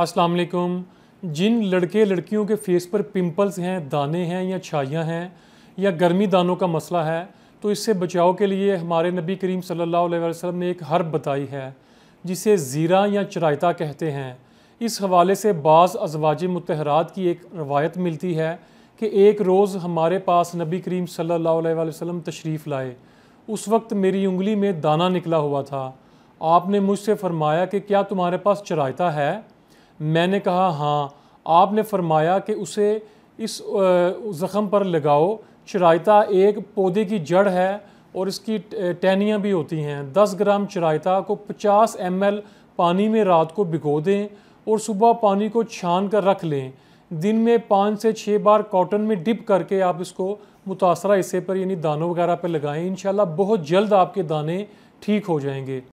अस्सलाम वालेकुम जिन लड़के लड़कियों के फेस पर पिंपल्स हैं दाने हैं या छाइयाँ हैं या गर्मी दानों का मसला है तो इससे बचाव के लिए हमारे नबी करीम सल्लल्लाहु अलैहि वसल्लम ने एक हर्ब बताई है जिसे ज़ीरा या चरायता कहते हैं इस हवाले से बाज़ अजवाज मतहरात की एक रवायत मिलती है कि एक रोज़ हमारे पास नबी करीम सल्लल्लाहु अलैहि वसल्लम तशरीफ़ लाए उस वक्त मेरी उंगली में दाना निकला हुआ था आपने मुझसे फ़रमाया कि क्या तुम्हारे पास चरायता है मैंने कहा हाँ आपने फरमाया कि उसे इस ज़ख़म पर लगाओ चरायता एक पौधे की जड़ है और इसकी टहनियाँ भी होती हैं 10 ग्राम चरायता को 50 एम पानी में रात को भिगो दें और सुबह पानी को छान कर रख लें दिन में पाँच से छः बार कॉटन में डिप करके आप इसको मुतासर हिस्से पर यानी दानों वगैरह पर लगाएं इन बहुत जल्द आपके दाने ठीक हो जाएंगे